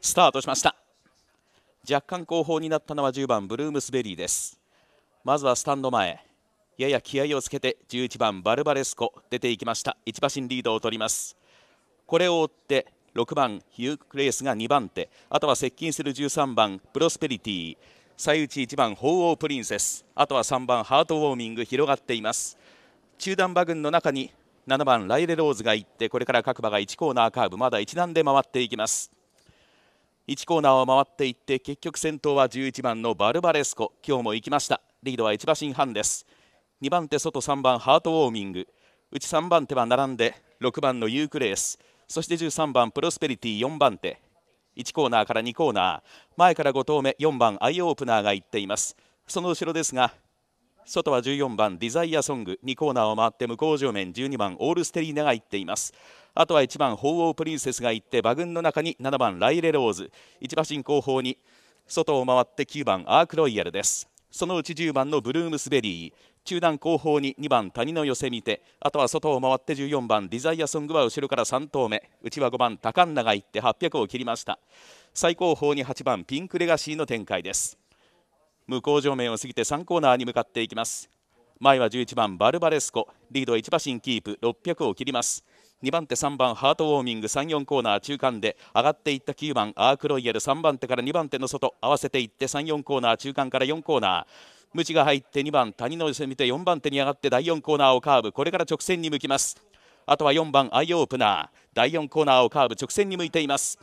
スタートしました若干後方になったのは10番ブルームスベリーですまずはスタンド前やや気合をつけて11番バルバレスコ出ていきました1馬身リードを取りますこれを追って6番ヒュークレースが2番手あとは接近する13番プロスペリティ最内1番鳳凰プリンセスあとは3番ハートウォーミング広がっています中段馬群の中に7番ライレローズが行ってこれから各馬が1コーナーカーブまだ1段で回っていきます1コーナーを回っていって結局先頭は11番のバルバレスコ今日も行きましたリードは1馬身半です2番手外3番ハートウォーミングうち3番手は並んで6番のユークレースそして13番プロスペリティ4番手1コーナーから2コーナー前から5投目4番アイオープナーが行っていますその後ろですが外は14番ディザイアソング2コーナーを回って向こう上面12番オールステリーナが行っていますあとは1番鳳凰プリンセスが行って馬群の中に7番ライレローズ1馬進後方に外を回って9番アークロイヤルですそのうち10番のブルームスベリー中段後方に2番谷の寄せ見てあとは外を回って14番ディザイアソングは後ろから3頭目内は5番タカンナが行って800を切りました最後方に8番ピンクレガシーの展開です向こう上面を過ぎて3コーナーに向かっていきます前は11番バルバレスコリード1馬身キープ600を切ります2番手3番ハートウォーミング34コーナー中間で上がっていった9番アークロイヤル3番手から2番手の外合わせていって34コーナー中間から4コーナー無チが入って2番谷の寄せ見て4番手に上がって第4コーナーをカーブこれから直線に向きますあとは4番アイオープナー第4コーナーをカーブ直線に向いています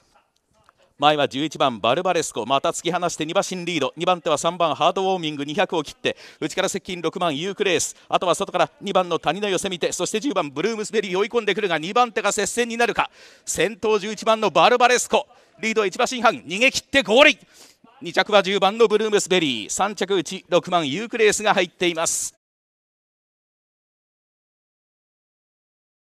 前は11番バルバレスコまた突き放して2馬身リード2番手は3番ハードウォーミング200を切って内から接近6番ユークレースあとは外から2番の谷の寄せ見てそして10番ブルームスベリー追い込んでくるが2番手が接戦になるか先頭11番のバルバレスコリード1馬身半逃げ切ってゴール2着は10番のブルームスベリー3着うち6番ユークレースが入っています